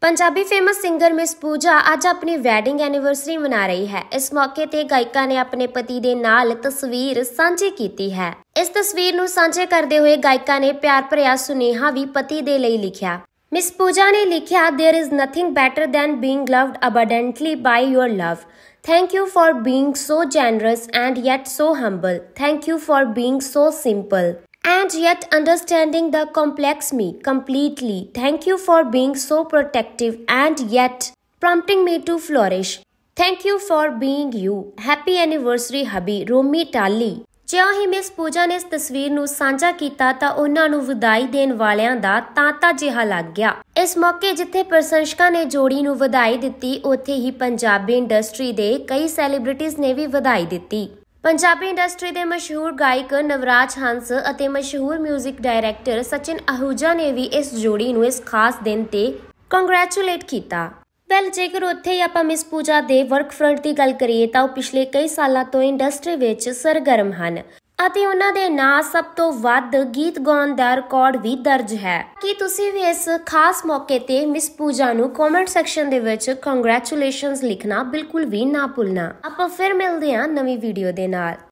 Punjabi famous singer Miss Pooja ਅੱਜ ਆਪਣੀ wedding anniversary ਮਨਾ ਰਹੀ ਹੈ ਇਸ ਮੌਕੇ ਤੇ ਗਾਇਕਾ ਨੇ ਆਪਣੇ ਪਤੀ ਦੇ ਨਾਲ ਤਸਵੀਰ ਸਾਂਝੀ ਕੀਤੀ ਹੈ ਇਸ ਤਸਵੀਰ ਨੂੰ ਸਾਂਝੇ ਕਰਦੇ ਹੋਏ ਗਾਇਕਾ ਨੇ ਪਿਆਰ ਭਰਿਆ ਸੁਨੇਹਾ ਵੀ ਪਤੀ ਦੇ ਲਈ ਲਿਖਿਆ ਮਿਸ ਪੂਜਾ ਨੇ ਲਿਖਿਆ there is nothing better than being loved abundantly by your love thank you for being so generous and yet so humble thank you for being so simple and yet understanding the complex me completely. Thank you for being so protective and yet prompting me to flourish. Thank you for being you. Happy anniversary, hubby. Romi Tali. ਜਿਉਂ ਹੀ miss Pooja ਨੇ ਇਸ ਤਸਵੀਰ ਨੂੰ ਸਾਂਝਾ ਕੀਤਾ ਤਾਂ ਉਹਨਾਂ ਨੂੰ ਵਧਾਈ ਦੇਣ ਵਾਲਿਆਂ ਦਾ ਤਾਂਤਾ ਜਿਹਾ ਲੱਗ ਗਿਆ ਇਸ ਮੌਕੇ ਜਿੱਥੇ ਪ੍ਰਸ਼ੰਸਕਾਂ ਨੇ ਜੋੜੀ ਨੂੰ ਵਧਾਈ ਦਿੱਤੀ ਉੱਥੇ ਹੀ ਪੰਜਾਬੀ ਇੰਡਸਟਰੀ ਦੇ ਕਈ ਸੈਲੀਬ੍ਰਿਟੀਜ਼ ਨੇ ਵੀ ਵਧਾਈ ਦਿੱਤੀ ਪੰਜਾਬੀ ਇੰਡਸਟਰੀ ਦੇ ਮਸ਼ਹੂਰ ਗਾਇਕ ਨਵਰਾਜ ਹੰਸ ਅਤੇ ਮਸ਼ਹੂਰ 뮤직 ਡਾਇਰੈਕਟਰ ਸਚਿਨ ਅਹੂਜਾ ਨੇ ਵੀ ਇਸ ਜੋੜੀ ਨੂੰ ਇਸ ਖਾਸ ਦਿਨ ਤੇ ਕੰਗ੍ਰੈਚੁਲੇਟ ਕੀਤਾ ਵੈਲ ਜੇਕਰ ਉੱਥੇ ਹੀ ਆਪਾਂ ਮਿਸ ਪੂਜਾ ਦੇ ਵਰਕ ਫਰੰਟ ਦੀ ਗੱਲ ਕਰੀਏ ਤਾਂ ਉਹ ਪਿਛਲੇ ਕਈ ਸਾਲਾਂ ਤੋਂ ਇੰਡਸਟਰੀ ਵਿੱਚ ਸਰਗਰਮ ਹਨ ਅਤੇ ਉਹਨਾਂ ਦੇ ਨਾਂ ਸਭ ਤੋਂ ਵੱਧ ਗੀਤ ਗਾਉਣ ਦਾ ਰਿਕਾਰਡ ਵੀ ਦਰਜ ਹੈ ਕੀ ਤੁਸੀਂ ਵੀ ਇਸ ਖਾਸ ਮੌਕੇ ਤੇ ਮਿਸ ਪੂਜਾ ਨੂੰ ਕਮੈਂਟ ਸੈਕਸ਼ਨ ਦੇ ਵਿੱਚ ਕੰਗ੍ਰੈਚੁਲੇਸ਼ਨਸ ਲਿਖਣਾ ਬਿਲਕੁਲ ਵੀ ਨਾ ਭੁੱਲਣਾ ਆਪਾਂ ਫਿਰ ਮਿਲਦੇ ਹਾਂ ਨਵੀਂ ਵੀਡੀਓ ਦੇ ਨਾਲ